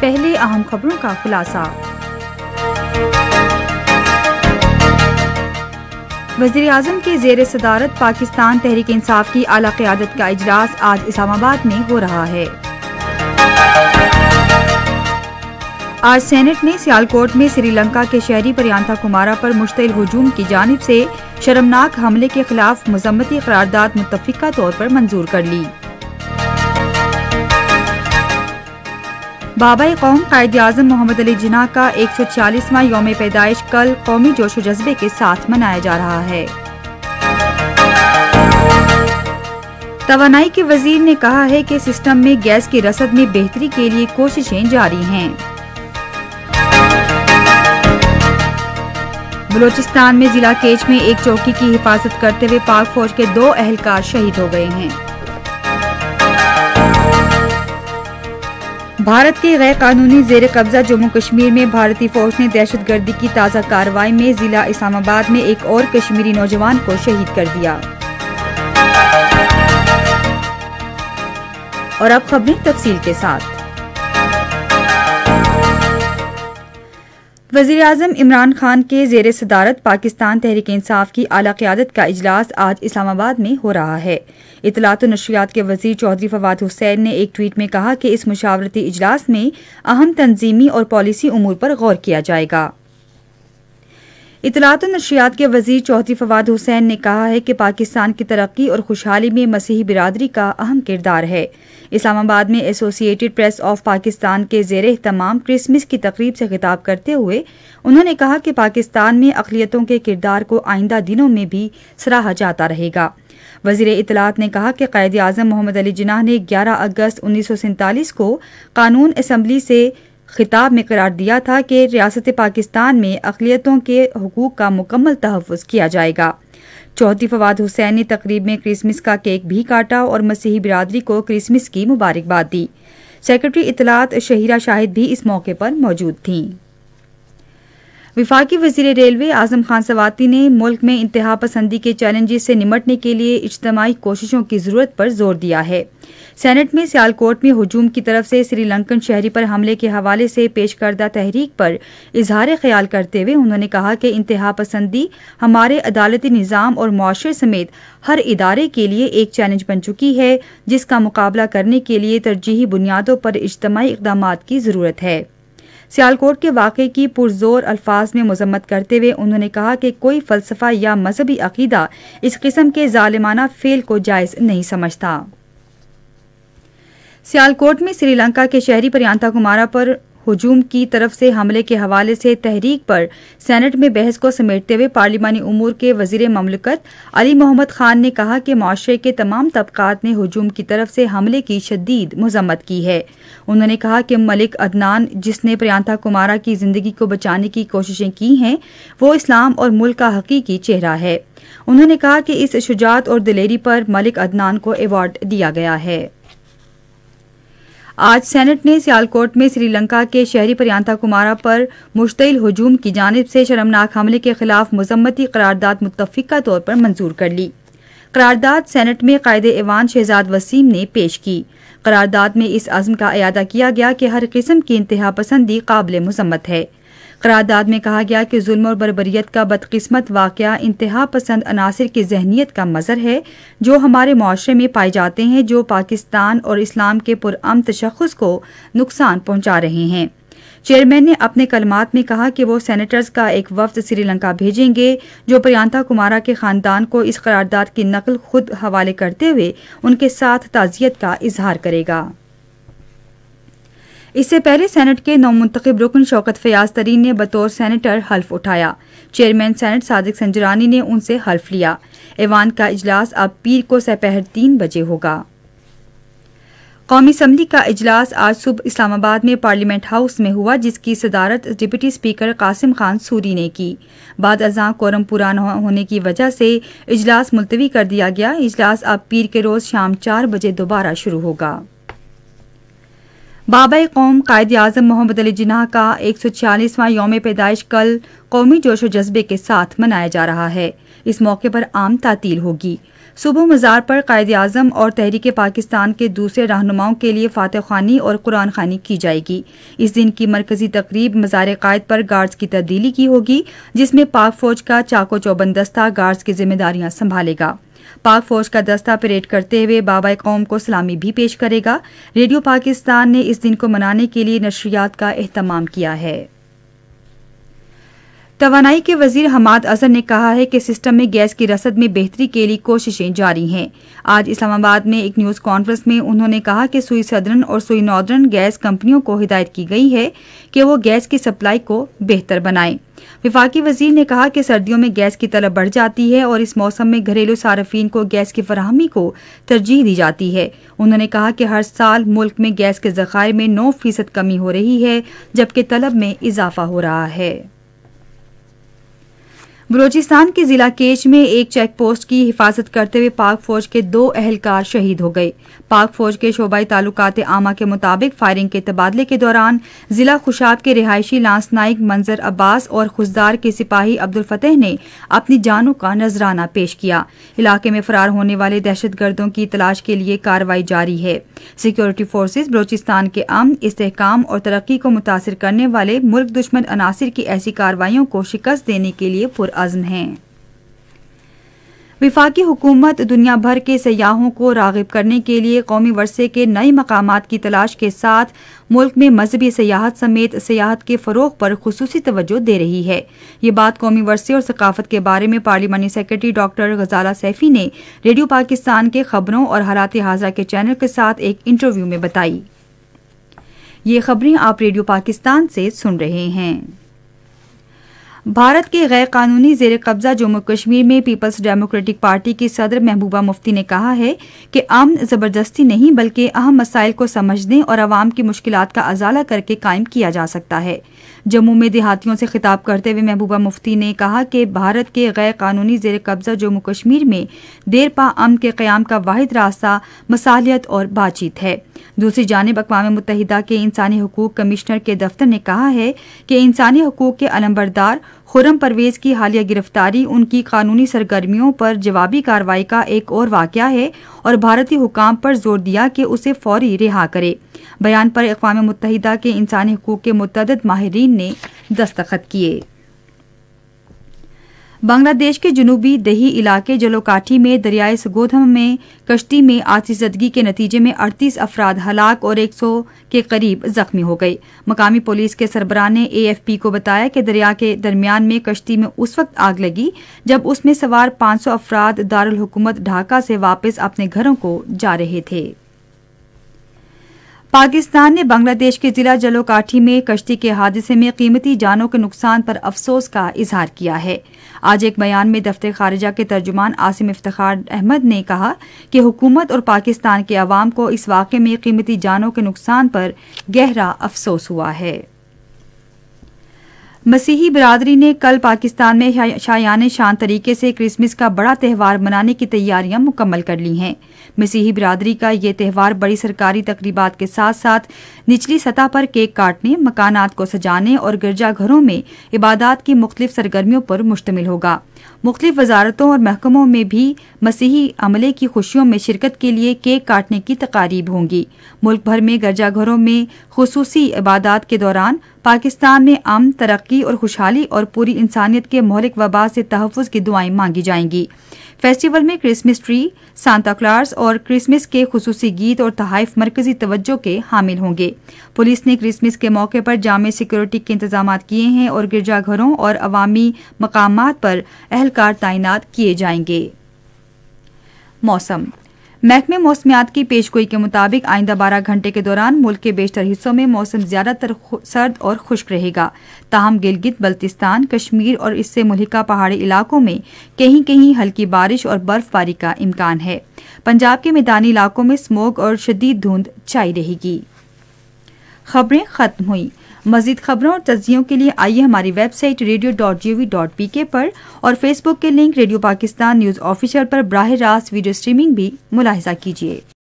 पहले अहम खबरों का खुलासा वजीर अजम के जेर सदारत पाकिस्तान तहरीक इंसाफ की अला क्यादत का इजलास आज इस्लामाबाद में हो रहा है आज सेनेट ने सियालकोट में श्रीलंका के शहरी परियांथा कुमारा पर मुश्तिल हजूम की जानब से शर्मनाक हमले के खिलाफ मजम्मती करारदाद मुतफिका तौर पर मंजूर कर ली बाबा कौम कायद अजम मोहम्मद अली जिना का एक सौ चालीसवा योम पैदाइश कल कौमी जोश जज्बे के साथ मनाया जा रहा है तोानाई के वजीर ने कहा है कि सिस्टम में गैस की रसद में बेहतरी के लिए कोशिशें जारी हैं बलूचिस्तान में जिला केच में एक चौकी की हिफाजत करते हुए पाक फौज के दो अहलकार शहीद हो गए हैं भारत के गैर कानूनी जेर कब्जा जम्मू कश्मीर में भारतीय फौज ने दहशत गर्दी की ताज़ा कार्रवाई में जिला इस्लामाबाद में एक और कश्मीरी नौजवान को शहीद कर दिया और अब खबरें तफसील के साथ वजीर अजम इमरान खान के जेर सदारत पाकिस्तान तहरीक इंसाफ की अला क्यादत का अजलास आज इस्लामाबाद में हो रहा है इतलात नशरियात के वजीर चौधरी फवाद हुसैन ने एक ट्वीट में कहा कि इस मुशावरती इजलास में अहम तंजीमी और पॉलिसी अमूर पर गौर किया जाएगा इतलात नशियात के वजीर चौधरी फवाद हुसैन ने कहा है कि पाकिस्तान की तरक्की और खुशहाली में मसीही बिरादरी का अहम किरदार है इस्लामाबाद में एसोसिएटेड प्रेस ऑफ पाकिस्तान के जेर तमाम क्रिसमस की तकरीब से खिताब करते हुए उन्होंने कहा कि पाकिस्तान में अकलीतों के किरदार को आइंदा दिनों में भी सराहा जाता रहेगा वजीर इतलात ने कहा कि कैद आजम मोहम्मद अली जिनाह ने ग्यारह अगस्त उन्नीस सौ सैंतालीस को कानून असम्बली से खिताब में करार दिया था कि रियासत पाकिस्तान में अकलीतों के हकूक़ का मुकम्मल तहफ़ किया जाएगा चौथी फवाद हुसैन ने तकरीब में क्रिसमस का केक भी काटा और मसीही बिरादरी को क्रिसमस की मुबारकबाद दी सेक्रेटरी इतलात शहीरा शाहिद भी इस मौके पर मौजूद थीं विफाकी वजीर रेलवे आजम खान सवाती ने मुल्क में इंतहा पसंदी के चैलेंजेस से निमटने के लिए इज्तमाही कोशिशों की ज़रूरत पर जोर दिया है सेनेट में सियालकोट में हजूम की तरफ से श्रीलंकन शहरी पर हमले के हवाले से पेश करदा तहरीक पर इजहार ख्याल करते हुए उन्होंने कहा कि इंतहा पसंदी हमारे अदालती निज़ाम और माशरे समेत हर इदारे के लिए एक चैलेंज बन चुकी है जिसका मुकाबला करने के लिए तरजीही बुनियादों पर इज्तमी इकदाम की ज़रूरत है सियालकोट के वाक़े की पुरजोर अल्फाज में मजम्मत करते हुए उन्होंने कहा कि कोई फ़लसफ़ा या मजहबी अकीदा इस किस्म के ालिमाना फेल को जायज़ नहीं समझता सियालकोट में श्रीलंका के शहरी प्रियंता कुमारा पर हजूम की तरफ से हमले के हवाले से तहरीक पर सेनेट में बहस को समेटते हुए पार्लिमानी उमूर के वजीर ममलकत अली मोहम्मद खान ने कहा कि माशरे के तमाम तबकात ने हजूम की तरफ से हमले की शदीद मजम्मत की है उन्होंने कहा कि मलिक अदनान जिसने प्रियंता कुमारा की जिंदगी को बचाने की कोशिशें की हैं वो इस्लाम और मुल्क का हकीकी चेहरा है उन्होंने कहा कि इस शुजात और दिलेरी पर मलिक अदनान को अवार्ड दिया गया है आज सेनेट ने सियालकोट में श्रीलंका के शहरी प्रियंता कुमारा पर मुश्तिल हजूम की जानब से शर्मनाक हमले के खिलाफ मजम्मती करारदाद मुतफ़ा तौर पर मंजूर कर ली करारदाद सेनेट में कायद एवान शहजाद वसीम ने पेश की करारदाद में इस आज़म का अदा किया गया कि हर किस्म की इंतहा पसंदी काबिल मजम्मत है करारदाद में कहा गया कि जुल्म और बरबरीत का बदकस्मत वाक़ इंतहा पसंद अनासर की जहनीत का मज़र है जो हमारे माशरे में पाए जाते हैं जो पाकिस्तान और इस्लाम के पुरम तशखस को नुकसान पहुँचा रहे हैं चेयरमैन ने अपने कलमात में कहा कि वो सेनेटर्स का एक वफ्द श्रीलंका भेजेंगे जो प्रियंता कुमारा के खानदान को इस करारदाद की नकल खुद हवाले करते हुए उनके साथ ताज़ियत का इजहार करेगा इससे पहले सेनेट के मुंतब रुकन शौकत फयाज तरीन ने बतौर सेनेटर हल्फ उठाया चेयरमैन सेनेट सादिक संजरानी ने उनसे हल्फ लिया ऐवान का इजलास अब पीर को सपहर तीन बजे होगा कौमी असम्बली का अजलास आज सुबह इस्लामाबाद में पार्लियामेंट हाउस में हुआ जिसकी सदारत डिप्टी स्पीकर कासिम खान सूरी ने की बाद अजा कोरम पूरा न होने की वजह से इजलास मुलतवी कर दिया गया इजलास अब पीर के रोज़ शाम चार बजे दोबारा शुरू होगा बाबा कौम कायद अजम मोहम्मद अली जिन्ह का एक सौ छियालीसवां योम पैदाइश कल कौमी जोश व जज्बे के साथ मनाया जा रहा है इस मौके पर आम तातील होगी सुबह मज़ार पर कायद अजम और तहरीक पाकिस्तान के दूसरे रहनुमाओं के लिए फ़ातह खानी और कुरान खानी की जाएगी इस दिन की मरकजी तकरीब मज़ार कायद पर गार्ड्स की तब्दीली की होगी जिसमें पाक फ़ौज का चाको चौबंद दस्ता गार्ड्स की जिम्मेदारियां संभालेगा पाक फौज का दस्ता परेड करते हुए बाबा कौम को सलामी भी पेश करेगा रेडियो पाकिस्तान ने इस दिन को मनाने के लिए नशरियात का अहतमाम किया है तवानाई के वजीर हमाद अजहर ने कहा है कि सिस्टम में गैस की रसद में बेहतरी के लिए कोशिशें जारी हैं आज इस्लामाबाद में एक न्यूज़ कॉन्फ्रेंस में उन्होंने कहा कि सुई सदरन और सुई नॉर्दर्न गैस कंपनियों को हिदायत की गई है कि वो गैस की सप्लाई को बेहतर बनाएं विफाकी वजीर ने कहा कि सर्दियों में गैस की तलब बढ़ जाती है और इस मौसम में घरेलू सार्फिन को गैस की फरहमी को तरजीह दी जाती है उन्होंने कहा कि हर साल मुल्क में गैस के जखायर में नौ फीसद कमी हो रही है जबकि तलब में इजाफा हो रहा है बलोचिस्तान के जिला केच में एक चेक पोस्ट की हिफाजत करते हुए पाक फौज के दो अहलकार शहीद हो गए पाक फौज के शोबाई ताल्लुकात आमा के मुताबिक फायरिंग के तबादले के दौरान जिला खुशाब के रिहायशी लांस नाइक मंजर अब्बास और खुशदार के सिपाही अब्दुल फतेह ने अपनी जानों का नजराना पेश किया इलाके में फरार होने वाले दहशत गर्दों की तलाश के लिए कार्रवाई जारी है सिक्योरिटी फोर्सेज बलोचिस्तान के अम इसकाम और तरक्की को मुतासर करने वाले मुल्क दुश्मन अनासर की ऐसी कार्रवाई को शिकस्त देने के लिए अज़म है विफाक हुकूमत दुनिया भर के सयाहों को रागब करने के लिए कौमी वर्षे के नए मकाम की तलाश के साथ मुल्क में मजहबी सयाहत समेत सयाहत के फ़रोग पर खसूस तवज्जो दे रही है ये बात कौमी वर्षे और सकाफत के बारे में पार्लियामानी सेक्रेटरी डॉक्टर गजाला सैफी ने रेडियो पाकिस्तान के खबरों और हालात हाजरा के चैनल के साथ एक इंटरव्यू में बताई ये खबरें आप रेडियो पाकिस्तान से सुन रहे हैं भारत के गैर कानूनी जेर कब्जा जम्मू कश्मीर में पीपल्स डेमोक्रेटिक पार्टी की सदर महबूबा मुफ्ती ने कहा है कि अमन जबरदस्ती नहीं बल्कि अहम मसाइल को समझने और आवाम की मुश्किल का अजाला करके कायम किया जा सकता है जम्मू में देहातियों से खिताब करते हुए महबूबा मुफ्ती ने कहा कि भारत के गैर कानूनी जेर कब्जा जम्मू कश्मीर में देर पा के क्याम का वाद रास्ता मसालियत और बातचीत है दूसरी जानब अकवा मुतहदा के इंसानी हकूक कमिश्नर के दफ्तर ने कहा है कि इंसानी हकूक के अलमबरदार खुरम परवेज की हालिया गिरफ्तारी उनकी कानूनी सरगर्मियों पर जवाबी कार्रवाई का एक और वाक़ है और भारतीय हुकाम पर जोर दिया कि उसे फौरी रिहा करे बयान पर अकवा मुतहदा के इंसानी हकूक़ के मुतद माहरीन ने दस्तखत किए बांग्लादेश के जनूबी दही इलाके जलोकाठी में दरियाए सगोधम में कश्ती में आतिशदगी के नतीजे में 38 अफराद हलाक और 100 के करीब जख्मी हो गए मकामी पुलिस के सरबरा ने एएफपी को बताया कि दरिया के दरमियान में कश्ती में उस वक्त आग लगी जब उसमें सवार 500 अफराद दारुल हुकूमत ढाका से वापस अपने घरों को जा रहे थे पाकिस्तान ने बांग्लादेश के जिला जलोकाठी में कश्ती के हादसे में कीमती जानों के नुकसान पर अफसोस का इजहार किया है आज एक बयान में दफ्तर खारजा के तर्जुमान आसिम इफ्तार अहमद ने कहा कि हुकूमत और पाकिस्तान के अवाम को इस वाक़े में कीमती जानों के नुकसान पर गहरा अफसोस हुआ है मसीही बरदरी ने कल पाकिस्तान में शायान शान तरीके से क्रिसमस का बड़ा त्यौहार मनाने की तैयारियां मुकम्मल कर ली हैं मसीही बरदरी का ये त्यौहार बड़ी सरकारी तकरीबात के साथ साथ निचली सतह पर केक काटने मकानात को सजाने और गिरजाघरों में इबादत की मुख्तलिफ सरगर्मियों पर मुश्तमिल होगा मुख्तलिफ वजारतों और महकमों में भी मसीही अमले की खुशियों में शिरकत के लिए केक काटने की तकारीब होंगी मुल्क भर में गिरजाघरों में खसूसी इबादत के दौरान पाकिस्तान में अम तरक्की और खुशहाली और पूरी इंसानियत के मौलिक वबा से तहफ़ की दुआएं मांगी जाएंगी फेस्टिवल में क्रिसमस ट्री सांता क्लार्स और क्रिसमस के खसूसी गीत और तहफ़ मरकजी तवज्जो के हामिल होंगे पुलिस ने क्रिसमस के मौके पर जाम सिक्योरिटी के इंतजाम किए हैं और गिरजाघरों और अवामी मकाम पर अहलकार तैनात किए जाएंगे मौसम महकमे मौसमियात की पेशगोई के मुताबिक आइंदा बारह घंटे के दौरान मुल्क के बेशतर हिस्सों में मौसम ज्यादातर सर्द और खुश्क रहेगा ताहम गिलगित बल्तिस्तान कश्मीर और इससे मुलिका पहाड़ी इलाकों में कहीं कहीं हल्की बारिश और बर्फबारी का इम्कान है पंजाब के मैदानी इलाकों में स्मोक और शदीद धुंध छाई रहेगी खबरें खत्म हुई मजीद खबरों और तजियों के लिए आइए हमारी website radio dot G O V dot P K पर और फेसबुक के link radio Pakistan news official पर बरह रास्त वीडियो स्ट्रीमिंग भी मुलाहजा कीजिए